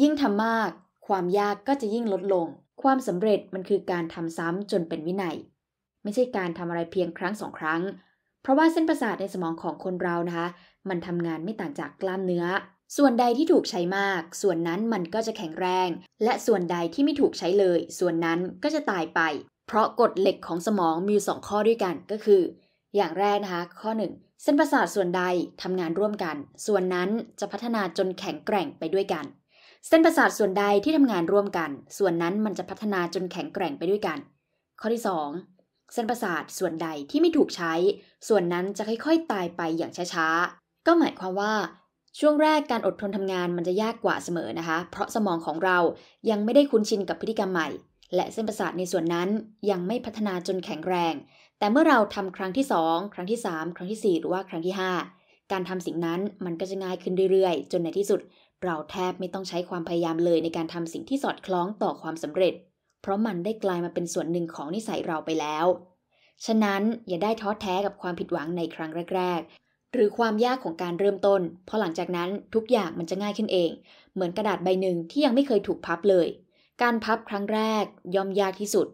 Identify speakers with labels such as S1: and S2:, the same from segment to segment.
S1: ยิ่งทำมาก ความยากก็จะยิ่งลดลง ความสำเร็จมันคือการทำซ้ำจนเป็นวินัย ไม่ใช่การทำอะไรเพียงครั้งสองครั้ง เพราะว่าเส้นประสาทในสมองของคนเรานะคะ มันทำงานไม่ต่างจากกล้ามเนื้อ ส่วนใดที่ถูกใช้มาก ส่วนนั้นมันก็จะแข็งแรง และส่วนใดที่ไม่ถูกใช้เลย ส่วนนั้นก็จะตายไป เพราะกฎเหล็กของสมองมีสองข้อด้วยกันก็คือ อย่างแรกนะคะข้อ1เส้นประสาทส่วนใดทำงานร่วมกัน ส่วนนั้นจะพัฒนาจนแข็งแกร่งไปด้วยกันเส้นประสาทส่วนใดที่ทำงานร่วมกัน ส่วนนั้นมันจะพัฒนาจนแข็งแกร่งไปด้วยกัน ข้อที่2เส้นประสาทส่วนใดที่ไม่ถูกใช้ ส่วนนั้นจะค่อย ๆ ตายไปอย่างช้าๆก็หมายความว่า ช่วงแรกการอดทนทำงานมันจะยากกว่าเสมอนะคะ เพราะสมองของเรายังไม่ได้คุ้นชินกับพฤติกรรมใหม่ และเส้นประสาทในส่วนนั้นยังไม่พัฒนาจนแข็งแรง แต่เมื่อเราทำครั้งที่ 2 ครั้งที่ 3 ครั้งที่ 4 หรือว่าครั้งที่ 5 การทำสิ่งนั้นมันก็จะง่ายขึ้นเรื่อยๆ จนในที่สุดเราแทบไม่ต้องใช้ความพยายามเลยในการทำสิ่งที่สอดคล้องต่อความสำเร็จ เพราะมันได้กลายมาเป็นส่วนหนึ่งของนิสัยเราไปแล้ว ฉะนั้นอย่าได้ท้อแท้กับความผิดหวังในครั้งแรกๆ หรือความยากของการเริ่มต้น เพราะหลังจากนั้นทุกอย่างมันจะง่ายขึ้นเอง เหมือนกระดาษใบหนึ่งที่ยังไม่เคยถูกพับเลย การพับครั้งแรกย่อมยากที่สุด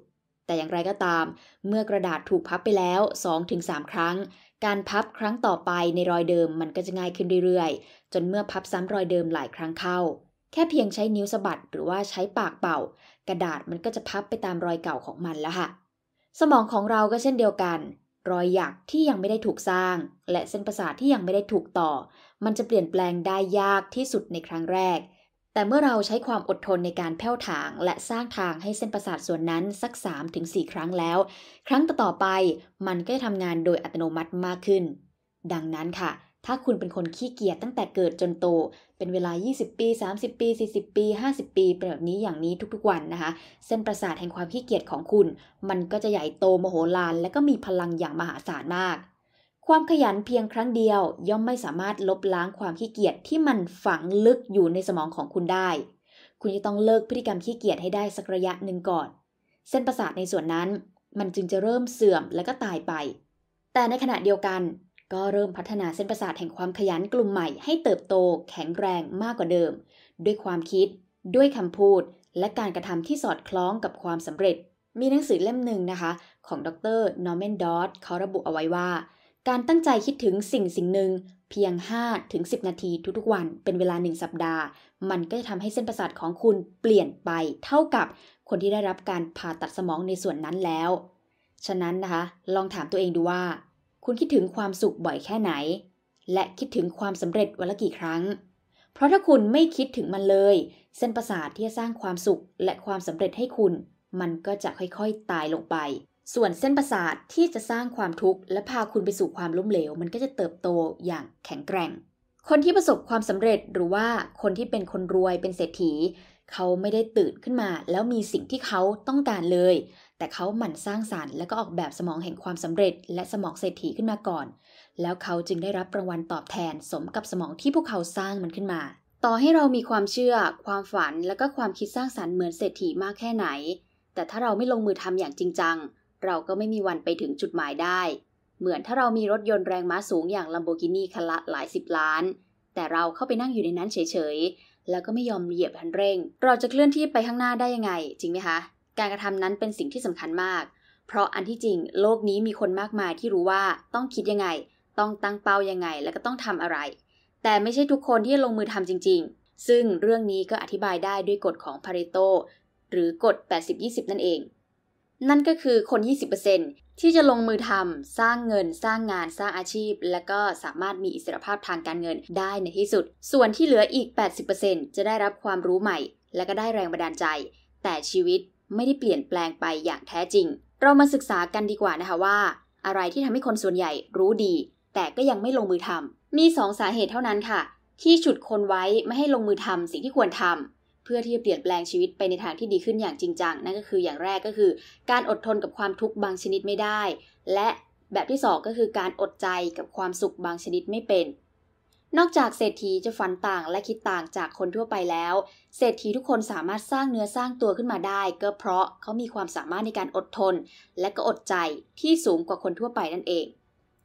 S1: แต่อย่างไรก็ตาม เมื่อกระดาษถูกพับไปแล้ว 2-3 ครั้งการพับครั้งต่อไปในรอยเดิมมันก็จะง่ายขึ้นเรื่อย ๆ จนเมื่อพับซ้ำรอยเดิมหลายครั้งเข้า แค่เพียงใช้นิ้วสะบัดหรือว่าใช้ปากเป่ากระดาษมันก็จะพับไปตามรอยเก่าของมันแล้วค่ะ สมองของเราก็เช่นเดียวกัน รอยหยักที่ยังไม่ได้ถูกสร้าง และเส้นประสาทที่ยังไม่ได้ถูกต่อ มันจะเปลี่ยนแปลงได้ยากที่สุดในครั้งแรกแต่เมื่อเราใช้ความอดทนในการแผ่วถางและสร้างทางให้เส้นประสาทส่วนนั้นสัก 3-4 ครั้งแล้ว ครั้งต่อไป มันก็จะทำงานโดยอัตโนมัติมากขึ้น ดังนั้นค่ะ ถ้าคุณเป็นคนขี้เกียจตั้งแต่เกิดจนโต เป็นเวลา 20 ปี 30 ปี 40 ปี 50 ปีเป็นแบบนี้อย่างนี้ทุกๆวันนะคะ เส้นประสาทแห่งความขี้เกียจของคุณ มันก็จะใหญ่โตมโหฬารและก็มีพลังอย่างมหาศาลมากความขยันเพียงครั้งเดียว ย่อมไม่สามารถลบล้างความขี้เกียจที่มันฝังลึกอยู่ในสมองของคุณได้ คุณจะต้องเลิกพฤติกรรมขี้เกียจให้ได้สักระยะหนึ่งก่อน เส้นประสาทในส่วนนั้นมันจึงจะเริ่มเสื่อมและก็ตายไป แต่ในขณะเดียวกัน ก็เริ่มพัฒนาเส้นประสาทแห่งความขยันกลุ่มใหม่ให้เติบโต แข็งแรงมากกว่าเดิม ด้วยความคิด ด้วยคำพูด และการกระทำที่สอดคล้องกับความสำเร็จ มีหนังสือเล่มหนึ่งนะคะของดรนอร์แมนดอตเขาระบุเอาไว้ว่าการตั้งใจคิดถึงสิ่งสิ่งหนึ่งเพียง5้ถึงนาทีทุกๆ วันเป็นเวลา1สัปดาห์ มันก็จะทำให้เส้นประสาทของคุณเปลี่ยนไปเท่ากับคนที่ได้รับการผ่าตัดสมองในส่วนนั้นแล้ว ฉะนั้นนะคะ ลองถามตัวเองดูว่า คุณคิดถึงความสุขบ่อยแค่ไหน และคิดถึงความสำเร็จวันละกี่ครั้ง เพราะถ้าคุณไม่คิดถึงมันเลย เส้นประสาทที่จะสร้างความสุขและความสำเร็จให้คุณ มันก็จะค่อยๆตายลงไปส่วนเส้นประสาทที่จะสร้างความทุกข์และพาคุณไปสู่ความล้มเหลวมันก็จะเติบโตอย่างแข็งแกร่ง คนที่ประสบความสำเร็จหรือว่าคนที่เป็นคนรวยเป็นเศรษฐี เขาไม่ได้ตื่นขึ้นมา แล้วมีสิ่งที่เขาต้องการเลย แต่เขาหมั่นสร้างสารรค์และก็ออกแบบสมองแห่งความสำเร็จ และสมองเศรษฐีขึ้นมาก่อน แล้วเขาจึงได้รับรางวัลตอบแทนสมกับสมองที่พวกเขาสร้างมันขึ้นมาต่อให้เรามีความเชื่อ ความฝันและก็ความคิดสร้างสารรค์เหมือนเศรษฐีมากแค่ไหน แต่ถ้าเราไม่ลงมือทำอย่างจริงจังเราก็ไม่มีวันไปถึงจุดหมายได้ เหมือนถ้าเรามีรถยนต์แรงม้าสูงอย่างลัมโบกินีคันละหลายสิบล้าน แต่เราเข้าไปนั่งอยู่ในนั้นเฉยๆ แล้วก็ไม่ยอมเหยียบคันเร่ง เราจะเคลื่อนที่ไปข้างหน้าได้ยังไง จริงไหมคะ การกระทำนั้นเป็นสิ่งที่สำคัญมาก เพราะอันที่จริงโลกนี้มีคนมากมายที่รู้ว่าต้องคิดยังไง ต้องตั้งเป้ายังไง แล้วก็ต้องทำอะไร แต่ไม่ใช่ทุกคนที่ลงมือทำจริง ๆ ซึ่งเรื่องนี้ก็อธิบายได้ด้วยกฎของพาเรโตหรือกฎ80-20นั่นเองนั่นก็คือคน 20%ที่จะลงมือทำสร้างเงิน สร้างงานสร้างอาชีพ และก็สามารถมีอิสรภาพทางการเงินได้ในที่สุด ส่วนที่เหลืออีก 80%จะได้รับความรู้ใหม่ และก็ได้แรงบันดาลใจ แต่ชีวิตไม่ได้เปลี่ยนแปลงไปอย่างแท้จริง เรามาศึกษากันดีกว่านะคะว่า อะไรที่ทำให้คนส่วนใหญ่รู้ดี แต่ก็ยังไม่ลงมือทำมี2สาเหตุเท่านั้นค่ะที่ฉุดคนไว้ไม่ให้ลงมือทำสิ่งที่ควรทำเพื่อที่จะเปลี่ยนแปลงชีวิตไปในทางที่ดีขึ้นอย่างจริงจังนั่นก็คืออย่างแรกก็คือการอดทนกับความทุกข์บางชนิดไม่ได้ และแบบที่ 2 ก็คือการอดใจกับความสุขบางชนิดไม่เป็น นอกจากเศรษฐีจะฝันต่างและคิดต่างจากคนทั่วไปแล้ว เศรษฐีทุกคนสามารถสร้างเนื้อสร้างตัวขึ้นมาได้ก็เพราะเขามีความสามารถในการอดทน และก็อดใจที่สูงกว่าคนทั่วไปนั่นเอง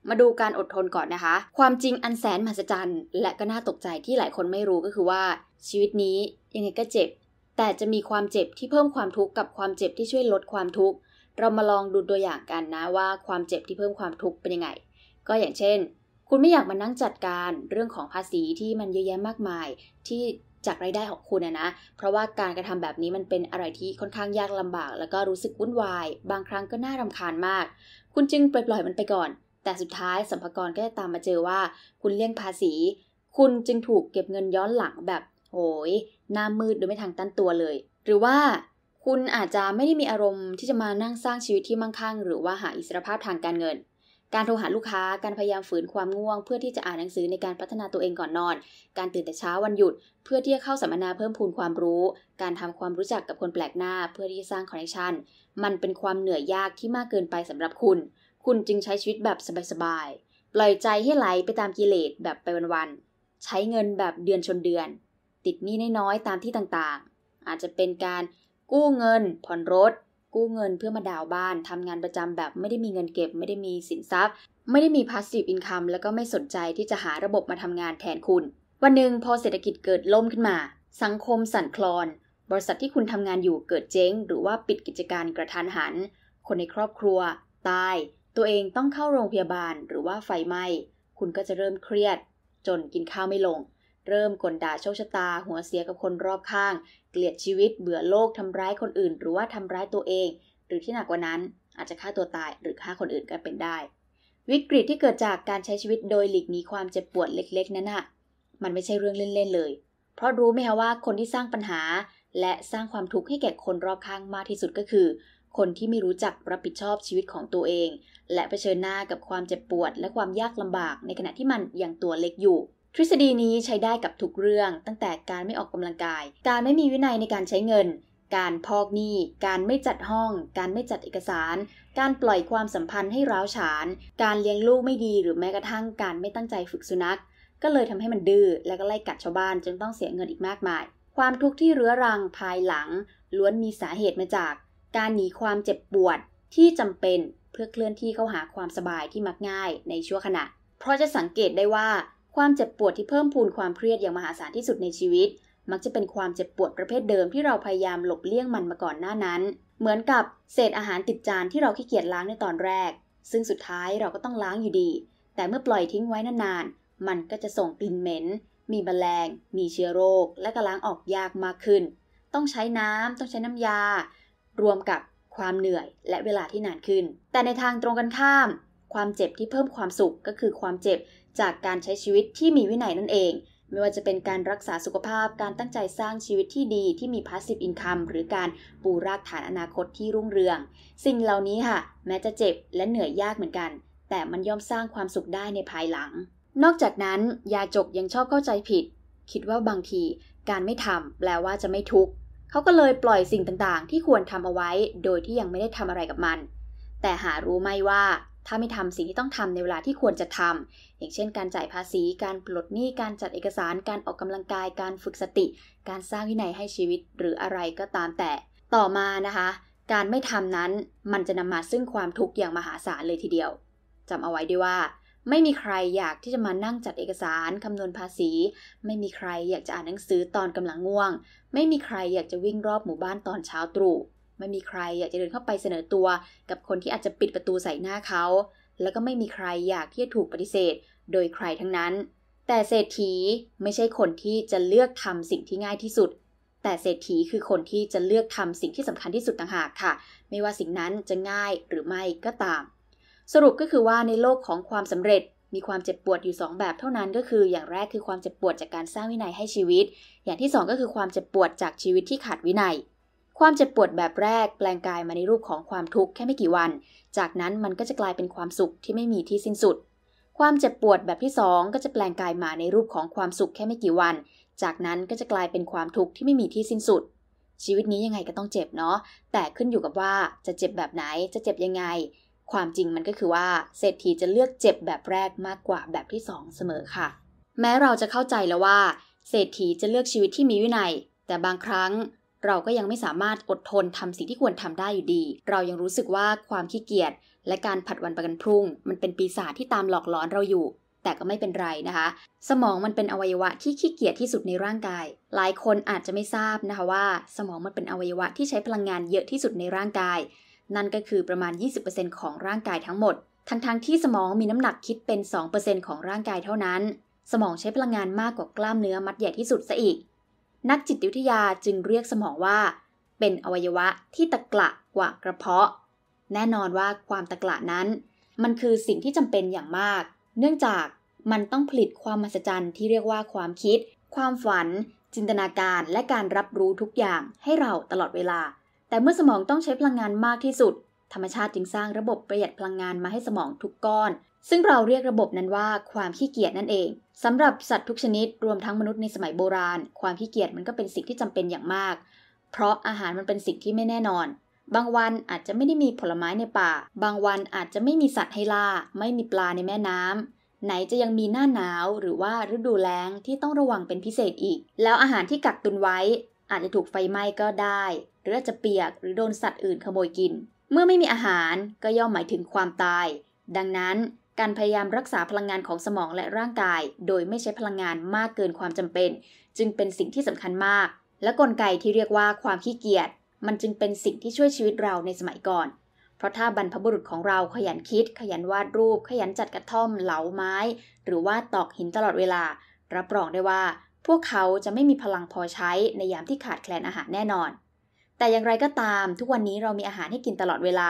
S1: มาดูการอดทนก่อนนะคะ ความจริงอันแสนมหัศจรรย์และก็น่าตกใจที่หลายคนไม่รู้ก็คือว่าชีวิตนี้ยังไงก็เจ็บ แต่จะมีความเจ็บที่เพิ่มความทุกข์กับความเจ็บที่ช่วยลดความทุกข์ เรามาลองดูตัวอย่างกันนะว่าความเจ็บที่เพิ่มความทุกข์เป็นยังไง ก็อย่างเช่น คุณไม่อยากมานั่งจัดการเรื่องของภาษีที่มันเยอะแยะมากมายที่จากรายได้ของคุณนะนะ เพราะว่าการกระทำแบบนี้มันเป็นอะไรที่ค่อนข้างยากลำบาก แล้วก็รู้สึกวุ่นวาย บางครั้งก็น่ารำคาญมาก คุณจึงปล่อยปล่อยมันไปก่อน แต่สุดท้ายสัมภาระก็จะตามมาเจอว่า คุณเลี่ยงภาษี คุณจึงถูกเก็บเงินย้อนหลังแบบโหยหน้ามืดโดยไม่ทางตั้นตัวเลย หรือว่า คุณอาจจะไม่ได้มีอารมณ์ ที่จะมานั่งสร้างชีวิตที่มั่งคั่ง หรือว่าหาอิสรภาพทางการเงิน การโทรหาลูกค้า การพยายามฝืนความง่วง เพื่อที่จะอ่านหนังสือในการพัฒนาตัวเองก่อนนอน การตื่นแต่เช้าวันหยุด เพื่อที่จะเข้าสัมมนาเพิ่มพูนความรู้ การทำความรู้จักกับคนแปลกหน้าเพื่อที่จะสร้างคอนเนคชันมันเป็นความเหนื่อยยากที่มากเกินไปสำหรับคุณ คุณจึงใช้ชีวิตแบบสบายๆ ปล่อยใจให้ไหลไปตามกิเลสแบบไปวันๆ ใช้เงินแบบเดือนชนเดือนติดหนี้น้อยๆ ตามที่ต่างๆ อาจจะเป็นการกู้เงิน ผ่อนรถ กู้เงินเพื่อมาดาวบ้านทำงานประจำแบบไม่ได้มีเงินเก็บไม่ได้มีสินทรัพย์ไม่ได้มีพาสซีฟอินคัมแล้วก็ไม่สนใจที่จะหาระบบมาทำงานแทนคุณ วันหนึ่งพอเศรษฐกิจเกิดล่มขึ้นมา สังคมสั่นคลอน บริษัทที่คุณทำงานอยู่เกิดเจ๊งหรือว่าปิดกิจการกระทันหัน คนในครอบครัวตายตัวเองต้องเข้าโรงพยาบาลหรือว่าไฟไหม้คุณก็จะเริ่มเครียด จนกินข้าวไม่ลงเริ่มกลด่าโชคชะตา หัวเสียกับคนรอบข้าง เกลียดชีวิตเบื่อโลกทำร้ายคนอื่น หรือว่าทำร้ายตัวเอง หรือที่หนักกว่านั้นอาจจะฆ่าตัวตายหรือฆ่าคนอื่นก็เป็นได้ วิกฤตที่เกิดจากการใช้ชีวิตโดยหลีกหนีความเจ็บปวดเล็กๆนั้นน่ะมันไม่ใช่เรื่องเล่นๆ เลย เพราะรู้ไหมคะว่าคนที่สร้างปัญหา และสร้างความทุกข์ให้แก่คนรอบข้างมากที่สุดก็คือ คนที่ไม่รู้จักรับผิดชอบชีวิตของตัวเอง และะเผชิญหน้ากับความเจ็บปวดและความยากลำบากในขณะที่มันยังตัวเล็กอยู่ทฤษฎีนี้ใช้ได้กับทุกเรื่อง ตั้งแต่การไม่ออกกำลังกาย การไม่มีวินัยในการใช้เงิน การพอกหนี้ การไม่จัดห้อง การไม่จัดเอกสาร การปล่อยความสัมพันธ์ให้ร้าวฉาน การเลี้ยงลูกไม่ดีหรือแม้กระทั่ง การไม่ตั้งใจฝึกสุนัขก็เลยทำให้มันดื้อและก็ไล่กัดชาวบ้านจนต้องเสียเงินอีกมากมาย ความทุกข์ที่เรื้อรังภายหลัง ล้วนมีสาเหตุมาจาก การหนีความเจ็บปวดที่จำเป็นเพื่อเคลื่อนที่เข้าหาความสบายที่มักง่ายในชั่วขณะ เพราะจะสังเกตได้ว่าความ เจ็บปวดที่เพิ่มพูนความเครียดอย่างมหาศาลที่สุดในชีวิต มักจะเป็นความเจ็บปวดประเภทเดิมที่เราพยายามหลบเลี่ยงมันมาก่อนหน้านั้น เหมือนกับเศษอาหารติดจานที่เราขี้เกียจล้างในตอนแรก ซึ่งสุดท้ายเราก็ต้องล้างอยู่ดี แต่เมื่อปล่อยทิ้งไว้นานๆ มันก็จะส่งกลิ่นเหม็น มีแมลงมีเชื้อโรค และก็ล้างออกยากมากขึ้น ต้องใช้น้ำต้องใช้น้ำยา รวมกับความเหนื่อยและเวลาที่นานขึ้น แต่ในทางตรงกันข้าม ความเจ็บที่เพิ่มความสุขก็คือความเจ็บจากการใช้ชีวิตที่มีวินัยนั่นเอง ไม่ว่าจะเป็นการรักษาสุขภาพ การตั้งใจสร้างชีวิตที่ดีที่มี passive income หรือการปูรากฐานอนาคตที่รุ่งเรือง สิ่งเหล่านี้ค่ะแม้จะเจ็บและเหนื่อยยากเหมือนกัน แต่มันย่อมสร้างความสุขได้ในภายหลัง นอกจากนั้น ยาจกยังชอบเข้าใจผิด คิดว่าบางที การไม่ทำแปลว่าจะไม่ทุกข์เขาก็เลยปล่อยสิ่งต่างๆ ที่ควรทำเอาไว้ โดยที่ยังไม่ได้ทำอะไรกับมัน แต่หารู้ไหมว่าถ้าไม่ทำสิ่งที่ต้องทำในเวลาที่ควรจะทำอย่างเช่นการจ่ายภาษีการปลดหนี้การจัดเอกสารการออกกำลังกายการฝึกสติ การสร้างวินัยให้ชีวิตหรืออะไรก็ตามแต่ ต่อมานะคะ การไม่ทำนั้นมันจะนำมาซึ่งความทุกข์อย่างมหาศาลเลยทีเดียว จำเอาไว้ด้วยว่า ไม่มีใครอยากที่จะมานั่งจัดเอกสารคำนวณภาษี ไม่มีใครอยากจะอ่านหนังสือตอนกำลังง่วง ไม่มีใครอยากจะวิ่งรอบหมู่บ้านตอนเช้าตรู่ไม่มีใครอยากจะเดินเข้าไปเสนอตัวกับคนที่อาจจะปิดประตูใส่หน้าเขา แล้วก็ไม่มีใครอยากที่จะถูกปฏิเสธโดยใครทั้งนั้น แต่เศรษฐีไม่ใช่คนที่จะเลือกทำสิ่งที่ง่ายที่สุด แต่เศรษฐีคือคนที่จะเลือกทำสิ่งที่สำคัญที่สุดต่างหากค่ะ ไม่ว่าสิ่งนั้นจะง่ายหรือไม่ก็ตาม สรุปก็คือว่าในโลกของความสำเร็จมีความเจ็บปวดอยู่ 2 แบบเท่านั้นก็คือ อย่างแรกคือความเจ็บปวดจากการสร้างวินัยให้ชีวิต อย่างที่ 2 ก็คือความเจ็บปวดจากชีวิตที่ขาดวินัยความเจ็บปวดแบบแรก แปลงกายมาในรูปของความทุกข์แค่ไม่กี่วัน จากนั้นมันก็จะกลายเป็นความสุขที่ไม่มีที่สิ้นสุด ความเจ็บปวดแบบที่ 2 ก็จะแปลงกายมาในรูปของความสุขแค่ไม่กี่วัน จากนั้นก็จะกลายเป็นความทุกข์ที่ไม่มีที่สิ้นสุด ชีวิตนี้ยังไงก็ต้องเจ็บเนาะ แต่ขึ้นอยู่กับว่าจะเจ็บแบบไหน จะเจ็บยังไง ความจริงมันก็คือว่า เศรษฐีจะเลือกเจ็บแบบแรกมากกว่าแบบที่2เสมอค่ะ แม้เราจะเข้าใจแล้วว่า เศรษฐีจะเลือกชีวิตที่มีวินัยแต่บางครั้งเราก็ยังไม่สามารถอดทนทำสิ่งที่ควรทำได้อยู่ดี เรายังรู้สึกว่าความขี้เกียจและการผัดวันประกันพรุ่ง มันเป็นปีศาจที่ตามหลอกหลอนเราอยู่ แต่ก็ไม่เป็นไรนะคะ สมองมันเป็นอวัยวะที่ขี้เกียจที่สุดในร่างกาย หลายคนอาจจะไม่ทราบนะคะว่า สมองมันเป็นอวัยวะที่ใช้พลังงานเยอะที่สุดในร่างกาย นั่นก็คือประมาณ 20%ของร่างกายทั้งหมด ทั้งๆทที่สมองมีน้ำหนักคิดเป็น 2%ของร่างกายเท่านั้น สมองใช้พลังงานมากกว่ากล้ามเนื้อมัดใหญ่ที่สุดซะอีกนักจิตวิทยาจึงเรียกสมองว่า เป็นอวัยวะที่ตะกละกว่ากระเพาะ แน่นอนว่าความตะกละนั้น มันคือสิ่งที่จำเป็นอย่างมาก เนื่องจากมันต้องผลิตความมหัศจรรย์ที่เรียกว่าความคิด ความฝัน จินตนาการ และการรับรู้ทุกอย่างให้เราตลอดเวลา แต่เมื่อสมองต้องใช้พลังงานมากที่สุด ธรรมชาติจึงสร้างระบบประหยัดพลังงานมาให้สมองทุกก้อนซึ่งเราเรียกระบบนั้นว่าความขี้เกียจนั่นเองสำหรับสัตว์ทุกชนิดรวมทั้งมนุษย์ในสมัยโบราณ ความขี้เกียจมันก็เป็นสิ่งที่จำเป็นอย่างมาก เพราะอาหารมันเป็นสิ่งที่ไม่แน่นอน บางวันอาจจะไม่ได้มีผลไม้ในป่า บางวันอาจจะไม่มีสัตว์ให้ล่า ไม่มีปลาในแม่น้ำ ไหนจะยังมีหน้าหนาวหรือว่าฤดูแล้งที่ต้องระวังเป็นพิเศษอีก แล้วอาหารที่กักตุนไว้ อาจจะถูกไฟไหม้ก็ได้หรืออาจจะเปียกหรือโดนสัตว์อื่นขโมยกิน เมื่อไม่มีอาหารก็ย่อมหมายถึงความตาย ดังนั้นการพยายามรักษาพลังงานของสมองและร่างกายโดยไม่ใช้พลังงานมากเกินความจำเป็น จึงเป็นสิ่งที่สำคัญมาก และกลไกที่เรียกว่าความขี้เกียจมันจึงเป็นสิ่งที่ช่วยชีวิตเราในสมัยก่อน เพราะถ้าบรรพบุรุษของเราขยันคิด ขยันวาดรูป ขยันจัดกระท่อม เหลาไม้ หรือว่าตอกหินตลอดเวลา รับรองได้ว่า พวกเขาจะไม่มีพลังพอใช้ในยามที่ขาดแคลนอาหารแน่นอน แต่อย่างไรก็ตาม ทุกวันนี้เรามีอาหารให้กินตลอดเวลา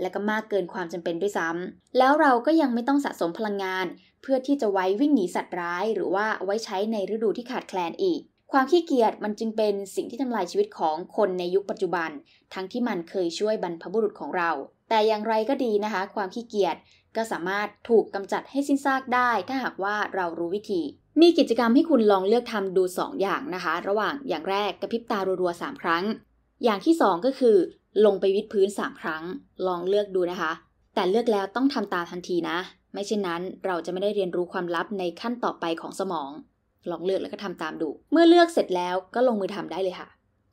S1: และก็มากเกินความจำเป็นด้วยซ้ำ แล้วเราก็ยังไม่ต้องสะสมพลังงาน เพื่อที่จะไว้วิ่งหนีสัตว์ร้าย หรือว่าไว้ใช้ในฤดูที่ขาดแคลนอีก ความขี้เกียจมันจึงเป็นสิ่งที่ทำลายชีวิตของคนในยุคปัจจุบัน ทั้งที่มันเคยช่วยบรรพบุรุษของเรา แต่อย่างไรก็ดีนะคะ ความขี้เกียจก็สามารถถูกกำจัดให้สิ้นซากได้ ถ้าหากว่าเรารู้วิธี มีกิจกรรมให้คุณลองเลือกทำดู 2 อย่างนะคะ ระหว่างอย่างแรกกระพริบตารัวๆ3ครั้ง อย่างที่2ก็คือลงไปวิดพื้น 3 ครั้ง ลองเลือกดูนะคะ แต่เลือกแล้วต้องทำตามทันทีนะ ไม่เช่นนั้นเราจะไม่ได้เรียนรู้ความลับในขั้นต่อไปของสมอง ลองเลือกแล้วก็ทำตามดู เมื่อเลือกเสร็จแล้วก็ลงมือทำได้เลยค่ะ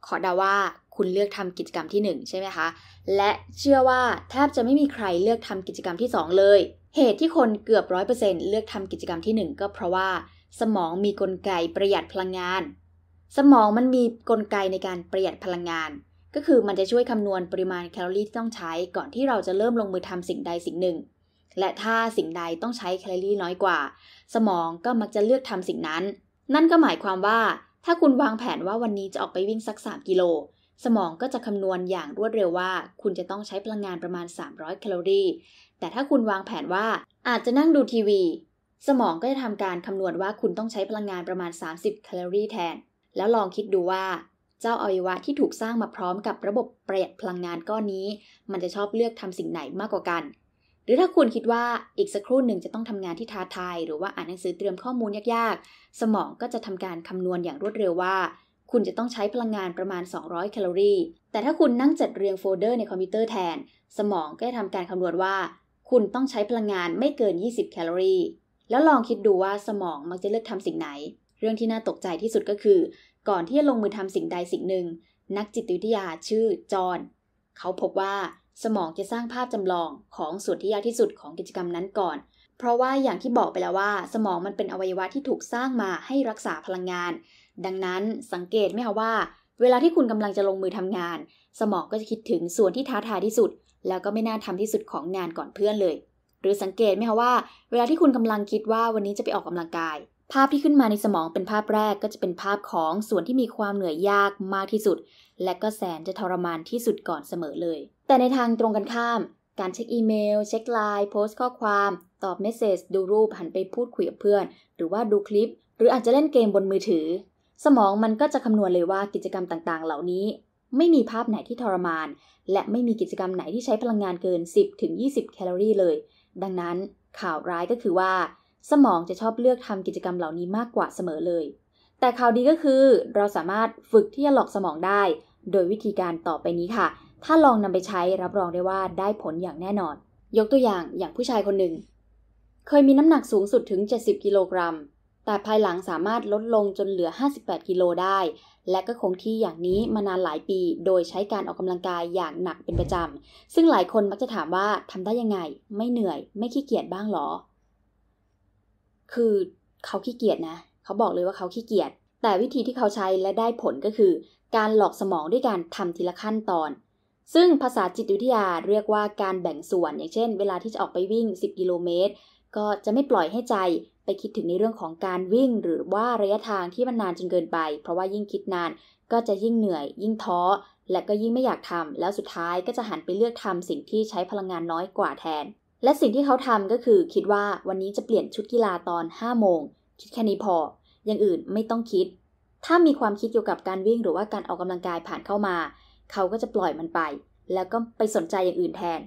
S1: ขอดาว่าคุณเลือกทำกิจกรรมที่ 1 ใช่ไหมคะและเชื่อว่าแทบจะไม่มีใครเลือกทำกิจกรรมที่ 2 เลย เหตุที่คนเกือบร้อยเปอร์เซ็นต์เลือกทำกิจกรรมที่ 1 ก็เพราะว่าสมองมีกลไกประหยัดพลังงาน สมองมันมีกลไกในการประหยัดพลังงานก็คือมันจะช่วยคำนวณปริมาณแคลอรี่ที่ต้องใช้ ก่อนที่เราจะเริ่มลงมือทำสิ่งใดสิ่งหนึ่ง และถ้าสิ่งใดต้องใช้แคลอรี่น้อยกว่า สมองก็มักจะเลือกทำสิ่งนั้น นั่นก็หมายความว่า ถ้าคุณวางแผนว่าวันนี้จะออกไปวิ่งสัก3 กิโล สมองก็จะคำนวณอย่างรวดเร็วว่า คุณจะต้องใช้พลังงานประมาณ 300แคลอรี่ แต่ถ้าคุณวางแผนว่าอาจจะนั่งดูทีวี สมองก็จะทำการคำนวณว่าคุณต้องใช้พลังงานประมาณ30แคลอรี่แทน แล้วลองคิดดูว่าเจ้าอวัยวะที่ถูกสร้างมาพร้อมกับระบบประหยัดพลังงานก้อนนี้ มันจะชอบเลือกทำสิ่งไหนมากกว่ากัน หรือถ้าคุณคิดว่าอีกสักครู่หนึ่งจะต้องทำงานที่ท้าทายหรือว่าอ่านหนังสือเตรียมข้อมูล ยากๆ สมองก็จะทำการคำนวณอย่างรวดเร็วว่า คุณจะต้องใช้พลังงานประมาณ 200แคลอรี่แต่ถ้าคุณนั่งจัดเรียงโฟลเดอร์ในคอมพิวเตอร์แทน สมองก็จะทำการคำนวณว่า คุณต้องใช้พลังงานไม่เกิน 20แคลอรี่แล้วลองคิดดูว่าสมองมักจะเลือกทำสิ่งไหน เรื่องที่น่าตกใจที่สุดก็คือก่อนที่จะลงมือทำสิ่งใดสิ่งหนึ่ง นักจิตวิทยาชื่อจอนเขาพบว่าสมองจะสร้างภาพจำลองของส่วนที่ยากที่สุดของกิจกรรมนั้นก่อน เพราะว่าอย่างที่บอกไปแล้วว่า สมองมันเป็นอวัยวะที่ถูกสร้างมาให้รักษาพลังงาน ดังนั้นสังเกตไหมคะว่า เวลาที่คุณกำลังจะลงมือทำงาน สมองก็จะคิดถึงส่วนที่ท้าทายที่สุด แล้วก็ไม่น่าทำที่สุดของงานก่อนเพื่อนเลย หรือสังเกตไหมคะว่า เวลาที่คุณกำลังคิดว่าวันนี้จะไปออกกำลังกายภาพที่ขึ้นมาในสมองเป็นภาพแรกก็จะเป็นภาพของส่วนที่มีความเหนื่อยยากมากที่สุด และก็แสนจะทรมานที่สุดก่อนเสมอเลย แต่ในทางตรงกันข้าม การเช็คอีเมล เช็คไลน์โพสต์ข้อความ ตอบเมสเซจดูรูป หันไปพูดคุยกับเพื่อน หรือว่าดูคลิป หรืออาจจะเล่นเกมบนมือถือ สมองมันก็จะคำนวณเลยว่ากิจกรรมต่างๆ เหล่านี้ ไม่มีภาพไหนที่ทรมาน และไม่มีกิจกรรมไหนที่ใช้พลังงานเกิน 10-20 แคลอรี่เลย ดังนั้นข่าวร้ายก็คือว่าสมองจะชอบเลือกทำกิจกรรมเหล่านี้มากกว่าเสมอเลย แต่ข่าวดีก็คือเราสามารถฝึกที่จะหลอกสมองได้ โดยวิธีการต่อไปนี้ค่ะ ถ้าลองนำไปใช้รับรองได้ว่าได้ผลอย่างแน่นอน ยกตัวอย่างอย่างผู้ชายคนหนึ่ง เคยมีน้ำหนักสูงสุดถึง 70กิโลกรัม แต่ภายหลังสามารถลดลงจนเหลือ 58 กิโลได้ และก็คงที่อย่างนี้มานานหลายปี โดยใช้การออกกำลังกายอย่างหนักเป็นประจำซึ่งหลายคนมักจะถามว่าทำได้ยังไง ไม่เหนื่อย ไม่ขี้เกียจบ้างหรอคือเขาขี้เกียจนะ เขาบอกเลยว่าเขาขี้เกียจ แต่วิธีที่เขาใช้และได้ผลก็คือการหลอกสมองด้วยการทำทีละขั้นตอน ซึ่งภาษาจิตวิทยาเรียกว่าการแบ่งส่วน อย่างเช่นเวลาที่จะออกไปวิ่ง 10กิโลเมตร ก็จะไม่ปล่อยให้ใจไปคิดถึงในเรื่องของการวิ่งหรือว่าระยะทางที่มันนานจนเกินไป เพราะว่ายิ่งคิดนานก็จะยิ่งเหนื่อย ยิ่งท้อ และก็ยิ่งไม่อยากทำ แล้วสุดท้ายก็จะหันไปเลือกทำสิ่งที่ใช้พลังงานน้อยกว่าแทนและสิ่งที่เขาทำก็คือคิดว่าวันนี้จะเปลี่ยนชุดกีฬาตอน5โมงคิดแค่นี้พอ อย่างอื่นไม่ต้องคิด ถ้ามีความคิดเกี่ยวกับการวิ่งหรือว่าการออกกำลังกายผ่านเข้ามา เขาก็จะปล่อยมันไป แล้วก็ไปสนใจอย่างอื่นแทน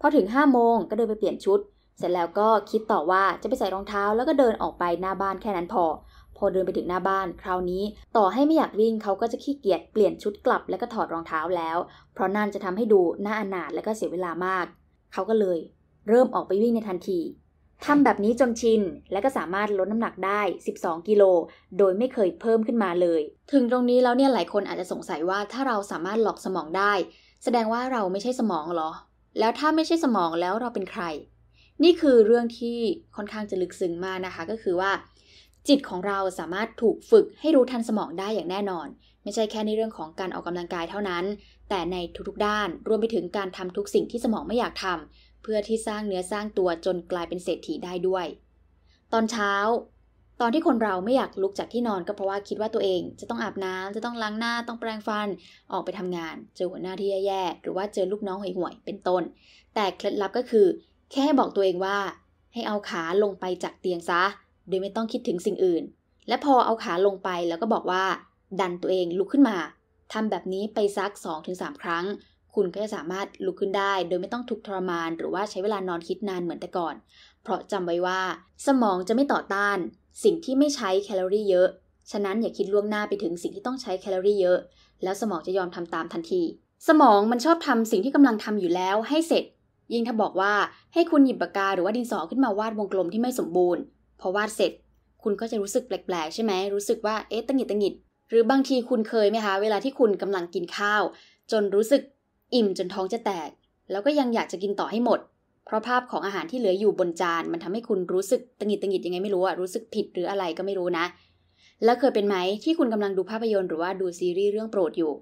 S1: พอถึง5โมงก็เดินไปเปลี่ยนชุดเสร็จแล้วก็คิดต่อว่าจะไปใส่รองเท้าแล้วก็เดินออกไปหน้าบ้านแค่นั้นพอ พอเดินไปถึงหน้าบ้านคราวนี้ ต่อให้ไม่อยากวิ่งเขาก็จะขี้เกียจเปลี่ยนชุดกลับแล้วก็ถอดรองเท้าแล้ว เพราะนั่นจะทำให้ดูหน้าอนาถและก็เสียเวลามาก เขาก็เลยเริ่มออกไปวิ่งในทันที ทำแบบนี้จนชิน และก็สามารถลดน้ำหนักได้ 12 กิโล โดยไม่เคยเพิ่มขึ้นมาเลย ถึงตรงนี้แล้วเนี่ย หลายคนอาจจะสงสัยว่า ถ้าเราสามารถหลอกสมองได้ แสดงว่าเราไม่ใช่สมองหรอ แล้วถ้าไม่ใช่สมองแล้วเราเป็นใคร นี่คือเรื่องที่ค่อนข้างจะลึกซึ้งมากนะคะ ก็คือว่า จิตของเราสามารถถูกฝึกให้รู้ทันสมองได้อย่างแน่นอน ไม่ใช่แค่ในเรื่องของการออกกำลังกายเท่านั้น แต่ในทุกๆ ด้าน รวมไปถึงการทำทุกสิ่งที่สมองไม่อยากทำเพื่อที่สร้างเนื้อสร้างตัวจนกลายเป็นเศรษฐีได้ด้วย ตอนเช้า ตอนที่คนเราไม่อยากลุกจากที่นอน ก็เพราะว่าคิดว่าตัวเอง จะต้องอาบน้ำจะต้องล้างหน้า ต้องแปรงฟัน ออกไปทำงาน เจอหัวหน้าที่แย่ๆ หรือว่าเจอลูกน้องห่วยๆ เป็นต้น แต่เคล็ดลับก็คือ แค่บอกตัวเองว่า ให้เอาขาลงไปจากเตียงซะ โดยไม่ต้องคิดถึงสิ่งอื่น และพอเอาขาลงไปแล้วก็บอกว่า ดันตัวเองลุกขึ้นมาทำแบบนี้ไปซัก2-3ครั้งคุณก็จะสามารถลุกขึ้นได้ โดยไม่ต้องทุกทรมาน หรือว่าใช้เวลานอนคิดนานเหมือนแต่ก่อน เพราะจำไว้ว่า สมองจะไม่ต่อต้านสิ่งที่ไม่ใช้แคลอรี่เยอะ ฉะนั้นอย่าคิดล่วงหน้าไปถึงสิ่งที่ต้องใช้แคลอรี่เยอะ แล้วสมองจะยอมทำตามทันที สมองมันชอบทำสิ่งที่กำลังทำอยู่แล้วให้เสร็จ ยิ่งถ้าบอกว่าให้คุณหยิบปากกาหรือว่าดินสอขึ้นมาวาดวงกลมที่ไม่สมบูรณ์พอวาดเสร็จ คุณก็จะรู้สึกแปลก ๆ ใช่ไหมรู้สึกว่าเอ๊ะตังหิดตังหิด หรือบางทีคุณเคยไหมคะ เวลาที่คุณกำลังกินข้าว จนรู้สึกอิ่มจนท้องจะแตก แล้วก็ยังอยากจะกินต่อให้หมด เพราะภาพของอาหารที่เหลืออยู่บนจานมันทำให้คุณรู้สึกตึงิดตึงิดยังไงไม่รู้อะรู้สึกผิดหรืออะไรก็ไม่รู้นะ แล้วเคยเป็นไหมที่คุณกำลังดูภาพยนตร์หรือว่าดูซีรีส์เรื่องโปรดอยู่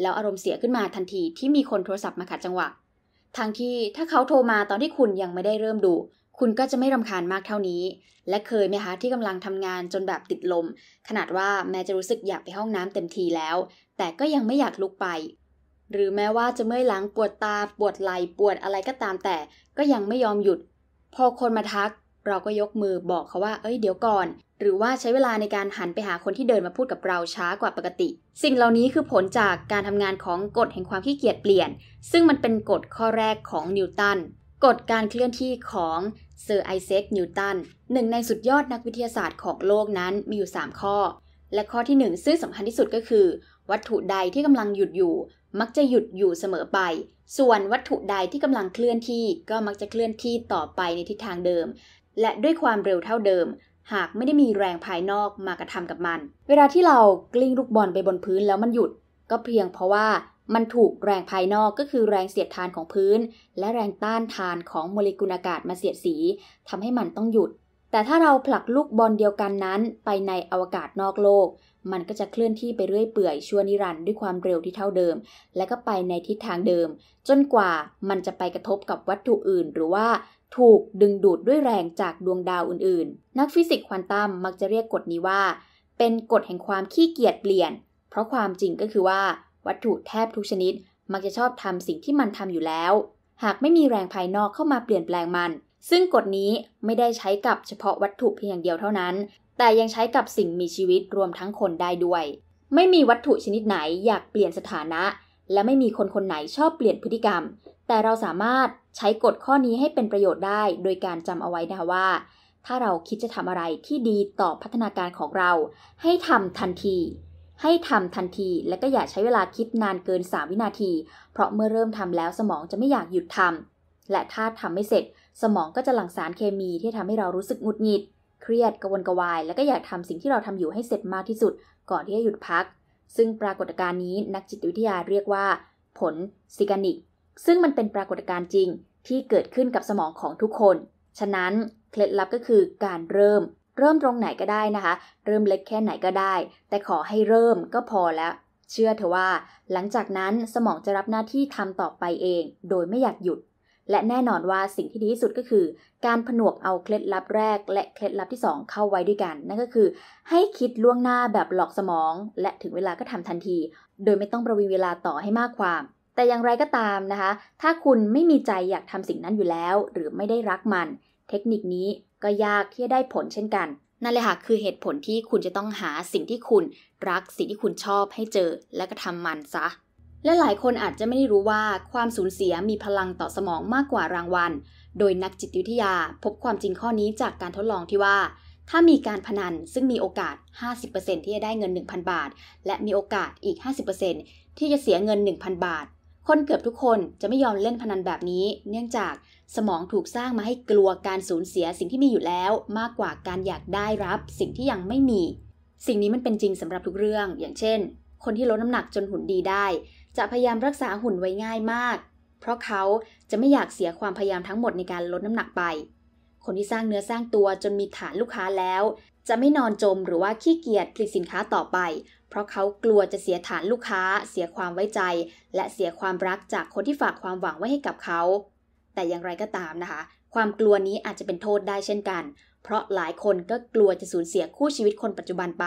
S1: แล้วอารมณ์เสียขึ้นมาทันทีที่มีคนโทรศัพท์มาขัดจังหวะทางที่ถ้าเขาโทรมาตอนที่คุณยังไม่ได้เริ่มดู คุณก็จะไม่รำคาญมากเท่านี้ และเคยไหมคะที่กำลังทำงานจนแบบติดลม ขนาดว่าแม้จะรู้สึกอยากไปห้องน้ำเต็มทีแล้ว แต่ก็ยังไม่อยากลุกไปหรือแม้ว่าจะเมื่อยหลังปวดตาปวดไหล่ปวดอะไรก็ตามแต่ ก็ยังไม่ยอมหยุด พอคนมาทักเราก็ยกมือบอกเขาว่าเอ้ยเดี๋ยวก่อน หรือว่าใช้เวลาในการหันไปหาคนที่เดินมาพูดกับเราช้ากว่าปกติ สิ่งเหล่านี้คือผลจากการทำงานของกฎแห่งความขี้เกียจเปลี่ยน ซึ่งมันเป็นกฎข้อแรกของนิวตันกฎการเคลื่อนที่ของเซอร์ไอเซคนิวตันหนึ่ง ในสุดยอดนักวิทยาศาสตร์ของโลกนั้นมีอยู่ 3 ข้อ และข้อที่1ซึ่งสำคัญที่สุดก็คือ วัตถุใดที่กำลังหยุดอยู่มักจะหยุดอยู่เสมอไป ส่วนวัตถุใดที่กำลังเคลื่อนที่ก็มักจะเคลื่อนที่ต่อไปในทิศทางเดิม และด้วยความเร็วเท่าเดิม หากไม่ได้มีแรงภายนอกมากระทำกับมัน เวลาที่เรากลิ้งลูกบอลไปบนพื้นแล้วมันหยุดก็เพียงเพราะว่ามันถูกแรงภายนอกก็คือแรงเสียดทานของพื้น และแรงต้านทานของโมเลกุลอากาศมาเสียดสีทำให้มันต้องหยุด แต่ถ้าเราผลักลูกบอลเดียวกันนั้น ไปในอวกาศนอกโลกมันก็จะเคลื่อนที่ไปเรื่อยเปื่อยชั่วนิรันด์ด้วยความเร็วที่เท่าเดิม และก็ไปในทิศทางเดิม จนกว่ามันจะไปกระทบกับวัตถุอื่น หรือว่าถูกดึงดูดด้วยแรงจากดวงดาวอื่น ๆ นักฟิสิกส์ควอนตัมมักจะเรียกกฎนี้ว่า เป็นกฎแห่งความขี้เกียจเปลี่ยน เพราะความจริงก็คือว่า วัตถุแทบทุกชนิด มักจะชอบทำสิ่งที่มันทำอยู่แล้ว หากไม่มีแรงภายนอกเข้ามาเปลี่ยนแปลงมัน ซึ่งกฎนี้ไม่ได้ใช้กับเฉพาะวัตถุเพียงอย่างเดียวเท่านั้นแต่ยังใช้กับสิ่งมีชีวิตรวมทั้งคนได้ด้วย ไม่มีวัตถุชนิดไหน อยากเปลี่ยนสถานะ และไม่มีคนคนไหนชอบเปลี่ยนพฤติกรรม แต่เราสามารถใช้กฎข้อนี้ให้เป็นประโยชน์ได้ โดยการจำเอาไว้นะคะว่า ถ้าเราคิดจะทำอะไรที่ดีต่อพัฒนาการของเรา ให้ทำทันที ให้ทำทันที และก็อย่าใช้เวลาคิดนานเกิน 3 วินาที เพราะเมื่อเริ่มทำแล้ว สมองจะไม่อยากหยุดทำและถ้าทำไม่เสร็จ สมองก็จะหลั่งสารเคมีที่ทำให้เรารู้สึกงุดหงิดเครียดกระวนกระวายแล้วก็อยากทำสิ่งที่เราทำอยู่ให้เสร็จมากที่สุดก่อนที่จะหยุดพัก ซึ่งปรากฏการณ์นี้นักจิตวิทยาเรียกว่า ผลซิกานิก ซึ่งมันเป็นปรากฏการณ์จริงที่เกิดขึ้นกับสมองของทุกคน ฉะนั้นเคล็ดลับก็คือการเริ่ม เริ่มตรงไหนก็ได้นะคะ เริ่มเล็กแค่ไหนก็ได้ แต่ขอให้เริ่มก็พอแล้ว เชื่อเถอะว่า หลังจากนั้นสมองจะรับหน้าที่ทำต่อไปเอง โดยไม่อยากหยุดและแน่นอนว่าสิ่งที่ดีที่สุดก็คือ การผนวกเอาเคล็ดลับแรกและเคล็ดลับที่ 2 เข้าไว้ด้วยกัน นั่นก็คือ ให้คิดล่วงหน้าแบบหลอกสมองและถึงเวลาก็ทำทันที โดยไม่ต้องประวิงเวลาต่อให้มากความ แต่อย่างไรก็ตามนะคะ ถ้าคุณไม่มีใจอยากทำสิ่งนั้นอยู่แล้ว หรือไม่ได้รักมัน เทคนิคนี้ก็ยากที่จะได้ผลเช่นกัน นั่นเลยค่ะคือเหตุผลที่คุณจะต้องหาสิ่งที่คุณ รักสิ่งที่คุณชอบให้เจอและก็ทำมันซะและหลายคนอาจจะไม่ได้รู้ว่า ความสูญเสียมีพลังต่อสมองมากกว่ารางวัล โดยนักจิตวิทยาพบความจริงข้อนี้จากการทดลองที่ว่า ถ้ามีการพนันซึ่งมีโอกาส 50%ที่จะได้เงิน 1,000 บาท และมีโอกาสอีก 50%ที่จะเสียเงิน 1,000 บาท คนเกือบทุกคนจะไม่ยอมเล่นพนันแบบนี้ เนื่องจากสมองถูกสร้างมาให้กลัวการสูญเสียสิ่งที่มีอยู่แล้ว มากกว่าการอยากได้รับสิ่งที่ยังไม่มี สิ่งนี้มันเป็นจริงสำหรับทุกเรื่องอย่างเช่นคนที่ลดน้ำหนักจนหุ่นดีได้ จะพยายามรักษาหุ่นไว้ง่ายมาก เพราะเขาจะไม่อยากเสียความพยายามทั้งหมดในการลดน้ำหนักไป คนที่สร้างเนื้อสร้างตัวจนมีฐานลูกค้าแล้ว จะไม่นอนจมหรือว่าขี้เกียจผลิตสินค้าต่อไป เพราะเขากลัวจะเสียฐานลูกค้า เสียความไว้ใจและเสียความรักจากคนที่ฝากความหวังไว้ให้กับเขา แต่อย่างไรก็ตามนะคะ ความกลัวนี้อาจจะเป็นโทษได้เช่นกัน เพราะหลายคนก็กลัวจะสูญเสียคู่ชีวิตคนปัจจุบันไป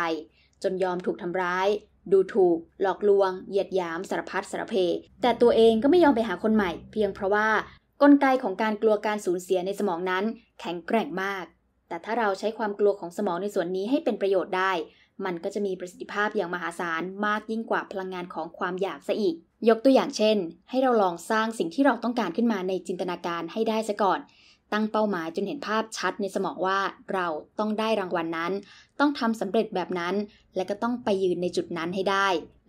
S1: จนยอมถูกทำร้ายดูถูก หลอกลวง เหยียดหยามสารพัดสารเพ แต่ตัวเองก็ไม่ยอมไปหาคนใหม่เพียงเพราะว่ากลไกของการกลัวการสูญเสียในสมองนั้น แข็งแกร่งมาก แต่ถ้าเราใช้ความกลัวของสมองในส่วนนี้ให้เป็นประโยชน์ได้ มันก็จะมีประสิทธิภาพอย่างมหาศาลมากยิ่งกว่าพลังงานของความอยากซะอีก ยกตัวอย่างเช่น ให้เราลองสร้างสิ่งที่เราต้องการขึ้นมาในจินตนาการให้ได้ซะก่อนตั้งเป้าหมายจนเห็นภาพชัดในสมองว่าเราต้องได้รางวัลนนั้น ต้องทำสำเร็จแบบนั้น และก็ต้องไปยืนในจุดนั้นให้ได้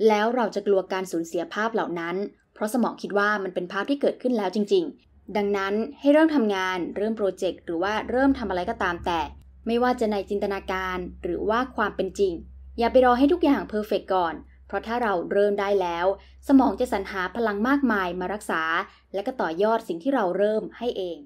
S1: แล้วเราจะกลัวการสูญเสียภาพเหล่านั้น เพราะสมองคิดว่ามันเป็นภาพที่เกิดขึ้นแล้วจริงๆ ดังนั้นให้เริ่มทำงาน เริ่มโปรเจกต์ หรือว่าเริ่มทำอะไรก็ตามแต่ ไม่ว่าจะในจินตนาการหรือว่าความเป็นจริง อย่าไปรอให้ทุกอย่างเพอร์เฟกก่อน เพราะถ้าเราเริ่มได้แล้ว สมองจะสรรหาพลังมากมายมารักษา และก็ต่อยอดสิ่งที่เราเริ่มให้เอง